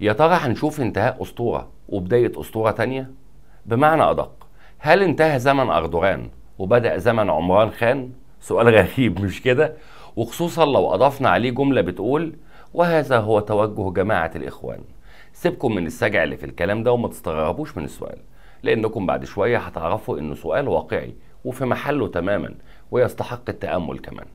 يا ترى هنشوف انتهاء أسطورة وبداية أسطورة تانية؟ بمعنى أدق هل انتهى زمن أردوغان وبدأ زمن عمران خان؟ سؤال غريب مش كده؟ وخصوصا لو أضفنا عليه جملة بتقول وهذا هو توجه جماعة الإخوان سيبكم من السجع اللي في الكلام ده وما تستغربوش من السؤال لأنكم بعد شوية هتعرفوا إنه سؤال واقعي وفي محله تماما ويستحق التأمل كمان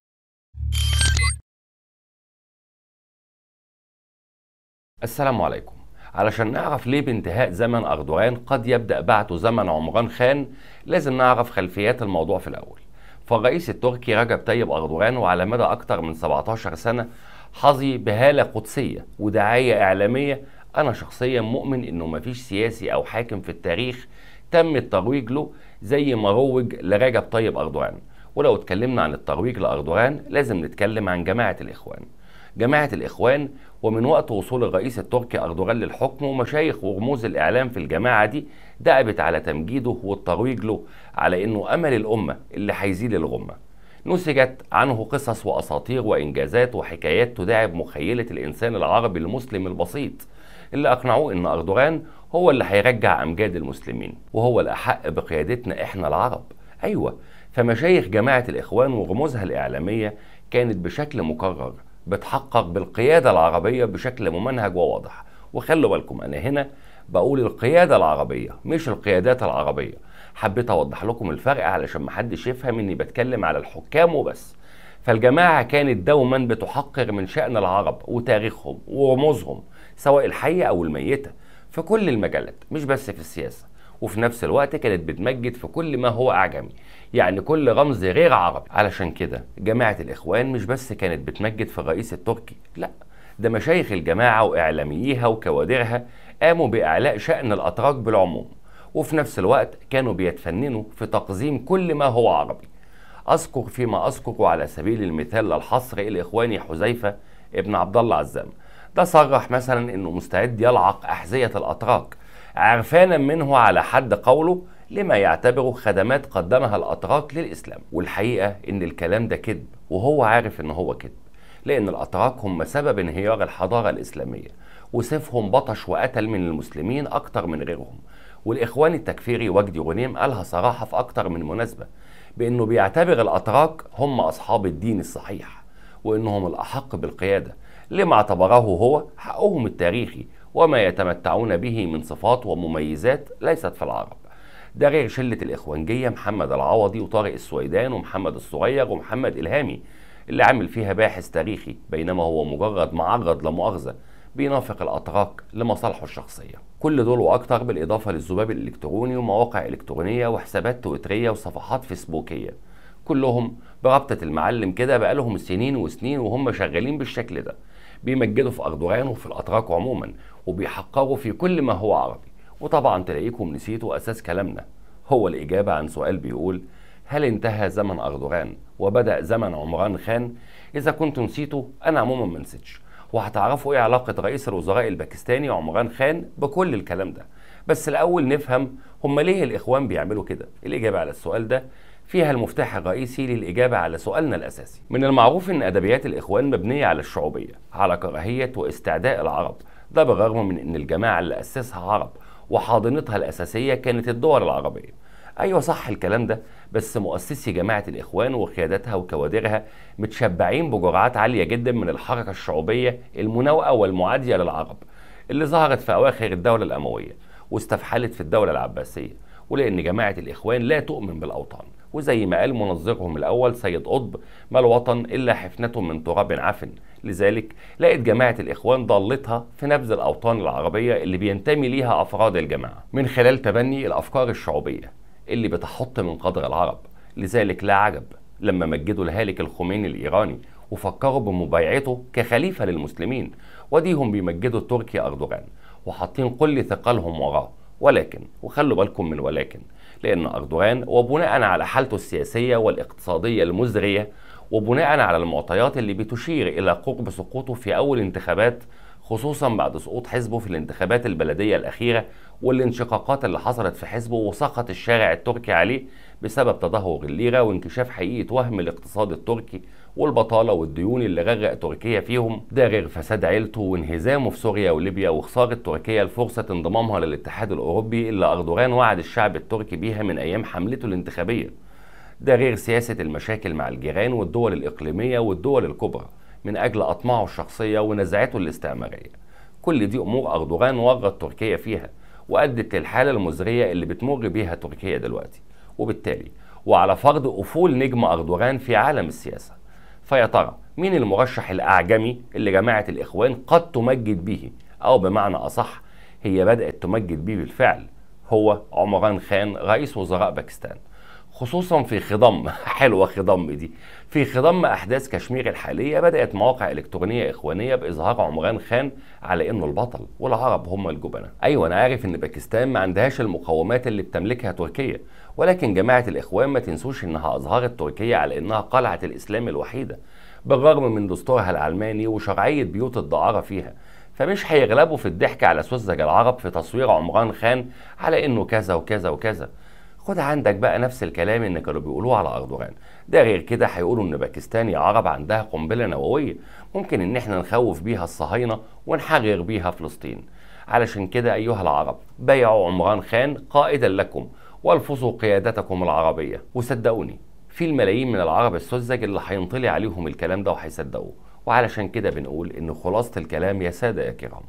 السلام عليكم علشان نعرف ليه بانتهاء زمن أردوغان قد يبدأ بعده زمن عمران خان لازم نعرف خلفيات الموضوع في الأول فالرئيس التركي رجب طيب أردوغان وعلى مدى أكثر من 17 سنة حظي بهالة قدسية ودعاية إعلامية أنا شخصيا مؤمن إنه مفيش سياسي أو حاكم في التاريخ تم الترويج له زي ما روج لرجب طيب أردوغان ولو اتكلمنا عن الترويج لأردوغان لازم نتكلم عن جماعة الإخوان جماعة الإخوان ومن وقت وصول الرئيس التركي أردوغان للحكم ومشايخ ورموز الإعلام في الجماعة دي دأبت على تمجيده والترويج له على إنه أمل الأمة اللي هيزيل الغمة نسجت عنه قصص وأساطير وإنجازات وحكايات تداعب مخيلة الإنسان العربي المسلم البسيط اللي أقنعوه إن أردوغان هو اللي هيرجع أمجاد المسلمين وهو الأحق بقيادتنا إحنا العرب أيوة فمشايخ جماعة الإخوان ورموزها الإعلامية كانت بشكل مكرر بتحقق بالقيادة العربية بشكل ممنهج وواضح وخلوا بالكم أنا هنا بقول القيادة العربية مش القيادات العربية حبيت أوضح لكم الفرق علشان محدش يفهم إني بتكلم على الحكام وبس فالجماعة كانت دوما بتحقر من شأن العرب وتاريخهم ورموزهم سواء الحية أو الميتة في كل المجالات مش بس في السياسة وفي نفس الوقت كانت بتمجد في كل ما هو أعجمي يعني كل رمز غير عربي علشان كده جماعة الإخوان مش بس كانت بتمجد في الرئيس التركي لا ده مشايخ الجماعة وإعلامييها وكوادرها قاموا بإعلاء شأن الأتراك بالعموم وفي نفس الوقت كانوا بيتفننوا في تقزيم كل ما هو عربي أذكر فيما أذكر على سبيل المثال للحصر الإخواني حذيفة ابن عبد الله عزام ده صرح مثلا انه مستعد يلعق احذيه الاتراك عرفانا منه على حد قوله لما يعتبره خدمات قدمها الأتراك للإسلام والحقيقة إن الكلام ده كذب وهو عارف إن هو كذب لأن الأتراك هم سبب انهيار الحضارة الإسلامية وسيفهم بطش وقتل من المسلمين أكتر من غيرهم والإخوان التكفيري وجدي غنيم قالها صراحة في أكتر من مناسبة بأنه بيعتبر الأتراك هم أصحاب الدين الصحيح وأنهم الأحق بالقيادة لما اعتبره هو حقهم التاريخي وما يتمتعون به من صفات ومميزات ليست في العرب ده غير شلة الإخوانجية محمد العوضي وطارق السويدان ومحمد الصغير ومحمد إلهامي اللي عامل فيها باحث تاريخي بينما هو مجرد معرض لمؤاخذة بينافق الأتراك لمصالحه الشخصية كل دول وأكتر بالإضافة للذباب الإلكتروني ومواقع إلكترونية وحسابات تويترية وصفحات فيسبوكية كلهم بربطة المعلم كده بقالهم سنين وسنين وهم شغالين بالشكل ده بيمجدوا في أردوغان وفي الأتراك عموما وبيحقروا في كل ما هو عربي وطبعا تلاقيكم نسيتوا أساس كلامنا هو الإجابة عن سؤال بيقول هل انتهى زمن أردوغان وبدأ زمن عمران خان إذا كنت نسيته أنا عموما ما نسيتش وهتعرفوا إيه علاقة رئيس الوزراء الباكستاني عمران خان بكل الكلام ده بس الأول نفهم هم ليه الإخوان بيعملوا كده الإجابة على السؤال ده فيها المفتاح الرئيسي للإجابة على سؤالنا الأساسي من المعروف أن أدبيات الإخوان مبنية على الشعوبية على كراهية واستعداء العرب ده بالرغم من أن الجماعة اللي أسسها عرب وحاضنتها الأساسية كانت الدول العربية أيوة صح الكلام ده بس مؤسسي جماعة الإخوان وقيادتها وكوادرها متشبعين بجرعات عالية جدا من الحركة الشعوبية المناوئة والمعادية للعرب اللي ظهرت في أواخر الدولة الأموية واستفحلت في الدولة العباسية ولأن جماعة الإخوان لا تؤمن بالأوطان وزي ما قال منظرهم الأول سيد قطب ما الوطن إلا حفنة من تراب عفن لذلك لقت جماعة الإخوان ضالتها في نبذ الأوطان العربية اللي بينتمي ليها أفراد الجماعة من خلال تبني الأفكار الشعوبية اللي بتحط من قدر العرب لذلك لا عجب لما مجدوا الهالك الخميني الإيراني وفكروا بمبايعته كخليفة للمسلمين وديهم بيمجدوا التركي أردوغان وحاطين كل ثقلهم وراه ولكن وخلوا بالكم من ولكن لأن أردوغان وبناء على حالته السياسية والاقتصادية المزرية وبناء على المعطيات اللي بتشير إلى قرب سقوطه في أول انتخابات خصوصا بعد سقوط حزبه في الانتخابات البلدية الأخيرة والانشقاقات اللي حصلت في حزبه وسقط الشارع التركي عليه بسبب تدهور الليرة وانكشاف حقيقة وهم الاقتصاد التركي والبطاله والديون اللي غرق تركيا فيهم ده غير فساد عيلته وانهزامه في سوريا وليبيا وخساره تركيا لفرصه انضمامها للاتحاد الاوروبي اللي اردوغان وعد الشعب التركي بيها من ايام حملته الانتخابيه ده غير سياسه المشاكل مع الجيران والدول الاقليميه والدول الكبرى من اجل اطماعه الشخصيه ونزعته الاستعماريه كل دي امور اردوغان ورط تركيا فيها وادت للحاله المزريه اللي بتمر بيها تركيا دلوقتي وبالتالي وعلى فرض افول نجم اردوغان في عالم السياسه فيا ترى مين المرشح الأعجمي اللي جماعة الإخوان قد تمجد به أو بمعنى أصح هي بدأت تمجد به بالفعل هو عمران خان رئيس وزراء باكستان خصوصا في خضم حلوه خضم دي في خضم احداث كشمير الحاليه بدات مواقع الكترونيه اخوانيه باظهار عمران خان على انه البطل والعرب هم الجبناء ايوه انا عارف ان باكستان ما عندهاش المقومات اللي بتملكها تركيا ولكن جماعه الاخوان ما تنسوش انها اظهرت تركيا على انها قلعه الاسلام الوحيده بالرغم من دستورها العلماني وشرعيه بيوت الدعاره فيها فمش هيغلبوا في الضحك على سوزج العرب في تصوير عمران خان على انه كذا وكذا وكذا خد عندك بقى نفس الكلام اللي كانوا بيقولوه على اردوغان ده غير كده هيقولوا ان باكستان يا عرب عندها قنبله نوويه ممكن ان احنا نخوف بيها الصهاينه ونحرر بيها فلسطين علشان كده ايها العرب بايعوا عمران خان قائدا لكم والفظوا قيادتكم العربيه وصدقوني في الملايين من العرب السذج اللي هينطلي عليهم الكلام ده وهيصدقوه وعلشان كده بنقول ان خلاصه الكلام يا ساده يا كرام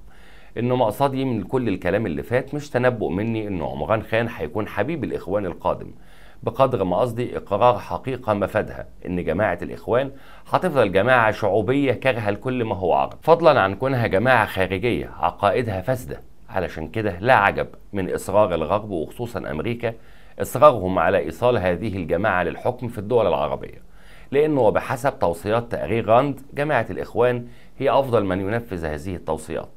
انه مقصدي من كل الكلام اللي فات مش تنبؤ مني انه عمران خان هيكون حبيب الاخوان القادم بقدر ما قصدي اقرار حقيقه مفادها ان جماعه الاخوان هتفضل جماعه شعوبيه كارهه لكل ما هو عرب فضلا عن كونها جماعه خارجيه عقائدها فاسده علشان كده لا عجب من اصرار الغرب وخصوصا امريكا اصرارهم على ايصال هذه الجماعه للحكم في الدول العربيه لانه وبحسب توصيات تقرير راند جماعه الاخوان هي افضل من ينفذ هذه التوصيات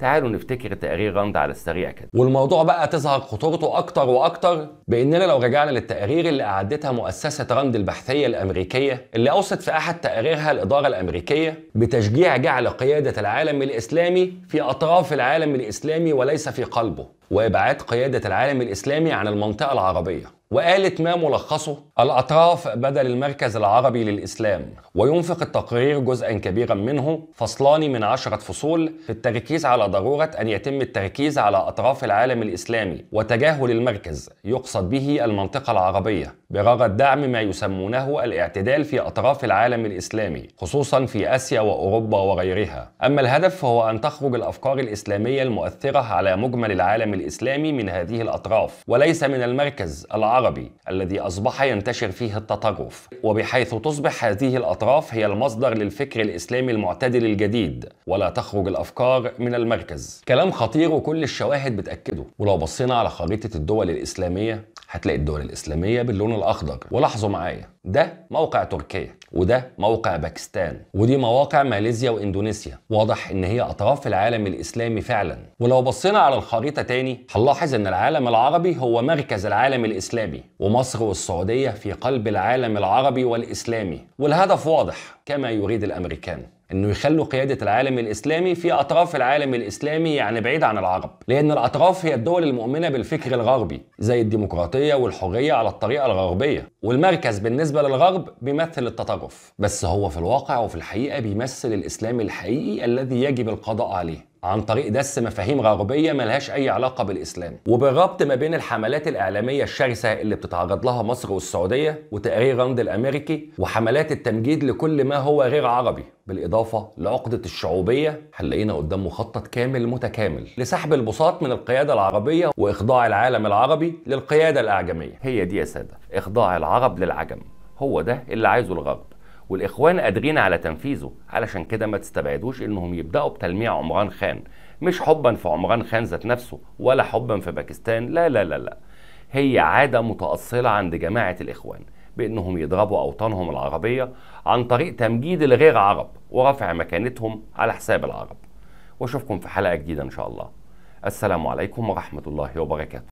تعالوا نفتكر تقرير رند على السريع كده والموضوع بقى تظهر خطورته اكتر واكتر باننا لو رجعنا للتقارير اللي اعدتها مؤسسه رند البحثيه الامريكيه اللي اوصت في احد تقاريرها الاداره الامريكيه بتشجيع جعل قياده العالم الاسلامي في اطراف العالم الاسلامي وليس في قلبه وإبعاد قيادة العالم الإسلامي عن المنطقة العربية وقالت ما ملخصه الأطراف بدل المركز العربي للإسلام وينفق التقرير جزءا كبيرا منه فصلان من عشرة فصول في التركيز على ضرورة أن يتم التركيز على أطراف العالم الإسلامي وتجاهل المركز يقصد به المنطقة العربية برغم دعم ما يسمونه الاعتدال في أطراف العالم الإسلامي خصوصا في آسيا وأوروبا وغيرها أما الهدف فهو أن تخرج الأفكار الإسلامية المؤثرة على مجمل العالم الإسلامي من هذه الأطراف وليس من المركز العربي الذي أصبح ينتشر فيه التطرف وبحيث تصبح هذه الأطراف هي المصدر للفكر الإسلامي المعتدل الجديد ولا تخرج الأفكار من المركز كلام خطير وكل الشواهد بتأكده ولو بصينا على خريطة الدول الإسلامية هتلاقي الدول الإسلامية باللون الأخضر ولاحظوا معايا ده موقع تركيا وده موقع باكستان ودي مواقع ماليزيا واندونيسيا واضح ان هي اطراف العالم الاسلامي فعلا ولو بصينا على الخريطه تاني هنلاحظ ان العالم العربي هو مركز العالم الاسلامي ومصر والسعوديه في قلب العالم العربي والاسلامي والهدف واضح كما يريد الامريكان انه يخلوا قياده العالم الاسلامي في اطراف العالم الاسلامي يعني بعيد عن العرب لان الاطراف هي الدول المؤمنه بالفكر الغربي زي الديمقراطيه والحريه على الطريقه الغربيه والمركز بالنسبه للغرب بيمثل التطرف بس هو في الواقع وفي الحقيقه بيمثل الاسلام الحقيقي الذي يجب القضاء عليه عن طريق دس مفاهيم غربية ملهاش أي علاقة بالإسلام وبالربط ما بين الحملات الإعلامية الشرسة اللي بتتعرض لها مصر والسعودية وتقرير راند الأمريكي وحملات التمجيد لكل ما هو غير عربي بالإضافة لعقدة الشعوبية هنلاقينا قدام مخطط كامل متكامل لسحب البساط من القيادة العربية وإخضاع العالم العربي للقيادة الأعجمية هي دي يا سادة إخضاع العرب للعجم هو ده اللي عايزه الغرب والاخوان قادرين على تنفيذه علشان كده ما تستبعدوش انهم يبداوا بتلميع عمران خان مش حبا في عمران خان ذات نفسه ولا حبا في باكستان لا لا لا لا هي عاده متاصله عند جماعه الاخوان بانهم يضربوا اوطانهم العربيه عن طريق تمجيد الغير عرب ورفع مكانتهم على حساب العرب واشوفكم في حلقه جديده ان شاء الله السلام عليكم ورحمه الله وبركاته